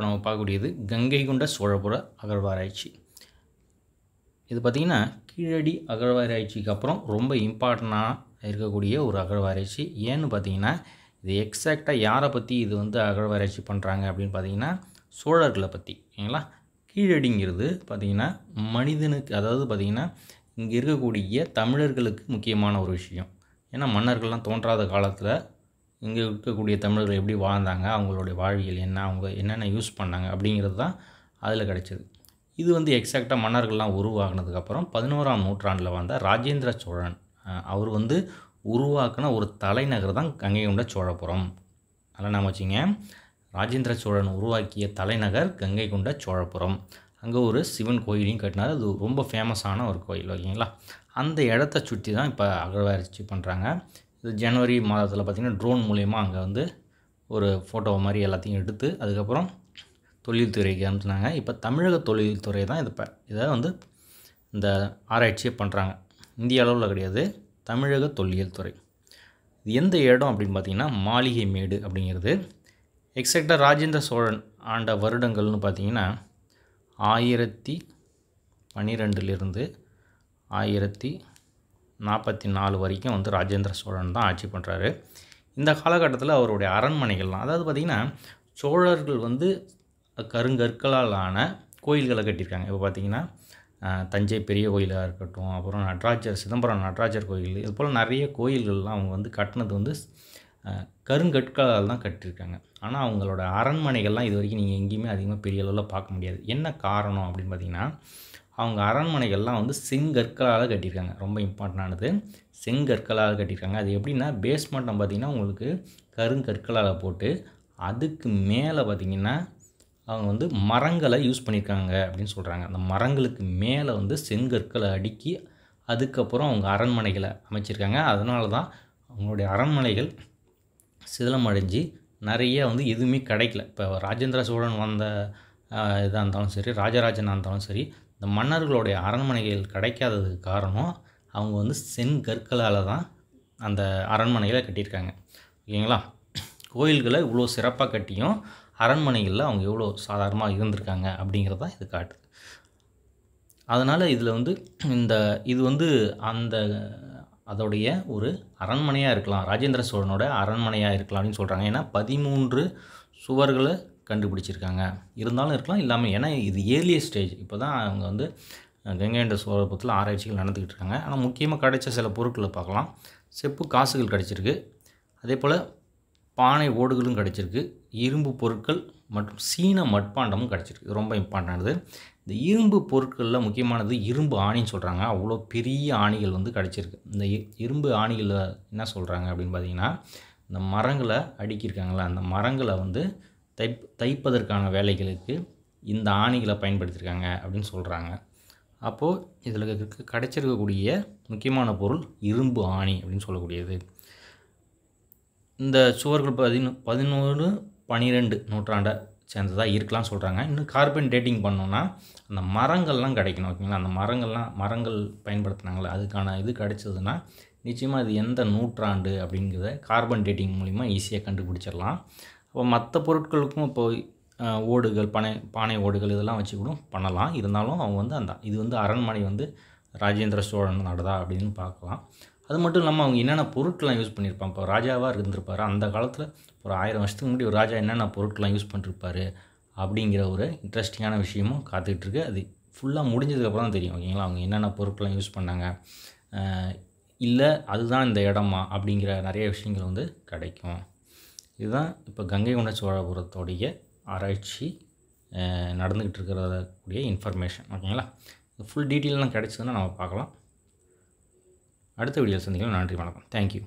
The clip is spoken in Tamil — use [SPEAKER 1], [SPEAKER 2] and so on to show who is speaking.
[SPEAKER 1] இப்போ நம்ம பார்க்கக்கூடியது கங்கை கொண்ட சோழபுர அகழ்வாராய்ச்சி இது பார்த்திங்கன்னா கீழடி அகழ்வாராய்ச்சிக்கு அப்புறம் ரொம்ப இம்பார்ட்டண்ட்டாக இருக்கக்கூடிய ஒரு அகழ்வாராய்ச்சி ஏன்னு பார்த்தீங்கன்னா இது எக்ஸாக்டாக யாரை பற்றி இது வந்து அகழ்வாராய்ச்சி பண்ணுறாங்க அப்படின்னு பார்த்தீங்கன்னா சோழர்களை பற்றி ஓகேங்களா கீழடிங்கிறது பார்த்திங்கன்னா மனிதனுக்கு அதாவது பார்த்திங்கன்னா இங்கே இருக்கக்கூடிய தமிழர்களுக்கு முக்கியமான ஒரு விஷயம் ஏன்னா மன்னர்கள்லாம் தோன்றாத காலத்தில் இங்கே இருக்கக்கூடிய தமிழர்கள் எப்படி வாழ்ந்தாங்க அவங்களுடைய வாழ்வியல் என்ன அவங்க என்னென்ன யூஸ் பண்ணாங்க அப்படிங்கிறது தான் அதில் கிடச்சிது இது வந்து எக்ஸாக்டாக மன்னர்கள்லாம் உருவாகினதுக்கப்புறம் பதினோராம் நூற்றாண்டில் வந்த ராஜேந்திர சோழன் அவர் வந்து உருவாக்கின ஒரு தலைநகர் தான் கங்கை கொண்ட சோழபுரம் அதெல்லாம் நான் வச்சுங்க ராஜேந்திர சோழன் உருவாக்கிய தலைநகர் கங்கை கொண்ட சோழபுரம் அங்கே ஒரு சிவன் கோயிலையும் கட்டினார் அது ரொம்ப ஃபேமஸான ஒரு கோயில் ஓகேங்களா அந்த இடத்த சுற்றி தான் இப்போ அகழ்வாராய்ச்சி பண்ணுறாங்க இது ஜனவரி மாதத்தில் பார்த்திங்கன்னா ட்ரோன் மூலயமா அங்கே வந்து ஒரு ஃபோட்டோ மாதிரி எல்லாத்தையும் எடுத்து அதுக்கப்புறம் தொழில்துறைக்கு அனுப்பிச்சினாங்க இப்போ தமிழக தொழில்துறை தான் இது இதை வந்து இந்த ஆராய்ச்சியை பண்ணுறாங்க இந்திய அளவில் கிடையாது தமிழக தொல்லியல் துறை இது எந்த இடம் அப்படின்னு பார்த்திங்கன்னா மாளிகை மேடு அப்படிங்கிறது எக்ஸாக்டாக ராஜேந்திர சோழன் ஆண்ட வருடங்கள்னு பார்த்திங்கன்னா ஆயிரத்தி பன்னிரெண்டுலேருந்து ஆயிரத்தி நாற்பத்தி நாலு வரைக்கும் வந்து ராஜேந்திர சோழன் தான் ஆட்சி பண்ணுறாரு இந்த காலகட்டத்தில் அவருடைய அரண்மனைகள்லாம் அதாவது பார்த்திங்கன்னா சோழர்கள் வந்து கருங்கற்களால் ஆன கோயில்களை கட்டியிருக்காங்க இப்போ பார்த்திங்கன்னா தஞ்சை பெரிய கோயிலாக இருக்கட்டும் அப்புறம் நடராஜர் சிதம்பரம் நடராஜர் கோயில் இது போல் நிறைய கோயில்கள்லாம் அவங்க வந்து கட்டினது வந்து கருங்கற்களால் தான் கட்டியிருக்காங்க ஆனால் அவங்களோட அரண்மனைகள்லாம் இது வரைக்கும் நீங்கள் எங்கேயுமே அதிகமாக பெரிய அளவில் பார்க்க முடியாது என்ன காரணம் அப்படின்னு பார்த்திங்கன்னா அவங்க அரண்மனைகள்லாம் வந்து செங்கற்களால் கட்டியிருக்காங்க ரொம்ப இம்பார்ட்டண்டானது செங்கற்களால் கட்டியிருக்காங்க அது எப்படின்னா பேஸ்மெண்ட்டம் பார்த்திங்கன்னா உங்களுக்கு கருங்கற்களால் போட்டு அதுக்கு மேலே பார்த்திங்கன்னா அவங்க வந்து மரங்களை யூஸ் பண்ணியிருக்காங்க அப்படின்னு சொல்கிறாங்க அந்த மரங்களுக்கு மேலே வந்து செங்கற்களை அடுக்கி அதுக்கப்புறம் அவங்க அரண்மனைகளை அமைச்சிருக்காங்க அதனால தான் அவங்களுடைய அரண்மனைகள் சிதிலமடைஞ்சு நிறைய வந்து எதுவுமே கிடைக்கல இப்போ ராஜேந்திர சோழன் வந்த இதாக இருந்தாலும் சரி ராஜராஜனாக இருந்தாலும் சரி இந்த மன்னர்களுடைய அரண்மனைகள் கிடைக்காததுக்கு காரணம் அவங்க வந்து செங்கற்களால் தான் அந்த அரண்மனைகளை கட்டியிருக்காங்க ஓகேங்களா கோயில்களை இவ்வளோ சிறப்பாக கட்டியும் அரண்மனைகளில் அவங்க எவ்வளோ சாதாரணமாக இருந்திருக்காங்க அப்படிங்கிறது தான் இது காட்டுது அதனால் இதில் வந்து இந்த இது வந்து அந்த அதோடைய ஒரு அரண்மனையாக இருக்கலாம் ராஜேந்திர சோழனோட அரண்மனையாக இருக்கலாம் அப்படின்னு சொல்கிறாங்க ஏன்னா பதிமூன்று சுவர்களை கண்டுபிடிச்சிருக்காங்க இருந்தாலும் இருக்கலாம் இல்லாமல் ஏன்னா இது ஏர்லிய ஸ்டேஜ் இப்போ தான் அவங்க வந்து கங்கைண்ட சோழபுரத்தில் ஆராய்ச்சிகள் நடந்துக்கிட்டு இருக்காங்க ஆனால் முக்கியமாக கிடைச்ச சில பொருட்களை பார்க்கலாம் செப்பு காசுகள் கிடைச்சிருக்கு அதே போல் பானை ஓடுகளும் கிடச்சிருக்கு இரும்பு பொருட்கள் மற்றும் சீன மட்பாண்டமும் கிடச்சிருக்கு ரொம்ப இம்பார்ட்டானது இந்த இரும்பு பொருட்களில் முக்கியமானது இரும்பு ஆணின்னு சொல்கிறாங்க அவ்வளோ பெரிய ஆணிகள் வந்து கிடச்சிருக்கு இந்த இரும்பு ஆணிகளில் என்ன சொல்கிறாங்க அப்படின்னு பார்த்தீங்கன்னா இந்த மரங்களை அடுக்கியிருக்காங்களே அந்த மரங்களை வந்து தைப் தைப்பதற்கான வேலைகளுக்கு இந்த ஆணிகளை பயன்படுத்தியிருக்காங்க அப்படின்னு சொல்கிறாங்க அப்போது இதில் கிடைச்சிருக்கக்கூடிய முக்கியமான பொருள் இரும்பு ஆணி அப்படின்னு சொல்லக்கூடியது இந்த சுவர்கள் பதினோ பதினோரு பனிரெண்டு நூற்றாண்டை சேர்ந்ததாக இருக்கலாம் சொல்கிறாங்க இன்னும் கார்பன் டேட்டிங் பண்ணோன்னா அந்த மரங்கள்லாம் கிடைக்கணும் ஓகேங்களா அந்த மரங்கள்லாம் மரங்கள் பயன்படுத்தினாங்களே அதுக்கான இது கிடைச்சதுன்னா நிச்சயமாக இது எந்த நூற்றாண்டு அப்படிங்கிறத கார்பன் டேட்டிங் மூலிமா ஈஸியாக கண்டுபிடிச்சிடலாம் இப்போ மற்ற பொருட்களுக்கும் இப்போ ஓடுகள் பனை பானை ஓடுகள் இதெல்லாம் வச்சு கூட பண்ணலாம் இருந்தாலும் அவங்க வந்து அந்த இது வந்து அரண்மனை வந்து ராஜேந்திர சோழன் நடதா அப்படின்னு பார்க்கலாம் அது மட்டும் இல்லாமல் அவங்க என்னென்ன பொருட்கள்லாம் யூஸ் பண்ணியிருப்பாங்க இப்போ ராஜாவாக இருந்திருப்பார் அந்த காலத்தில் ஒரு ஆயிரம் வருஷத்துக்கு முன்னாடி ஒரு ராஜா என்னென்ன பொருட்கள்லாம் யூஸ் பண்ணிருப்பார் அப்படிங்கிற ஒரு இன்ட்ரெஸ்டிங்கான விஷயமும் காத்துக்கிட்டு அது ஃபுல்லாக முடிஞ்சதுக்கப்புறம் தான் தெரியும் ஓகேங்களா அவங்க என்னென்ன பொருட்கள்லாம் யூஸ் பண்ணாங்க இல்லை அதுதான் இந்த இடமா அப்படிங்கிற நிறைய விஷயங்கள் வந்து கிடைக்கும் இதுதான் இப்போ கங்கை கொண்ட சோழபுரத்தோடைய ஆராய்ச்சி நடந்துக்கிட்டு இருக்கிறத கூடிய இன்ஃபர்மேஷன் ஓகேங்களா ஃபுல் டீட்டெயிலெலாம் கிடச்சதுன்னா நம்ம பார்க்கலாம் அடுத்த வீடியோ சந்திக்கலாம் நன்றி வணக்கம் தேங்க்யூ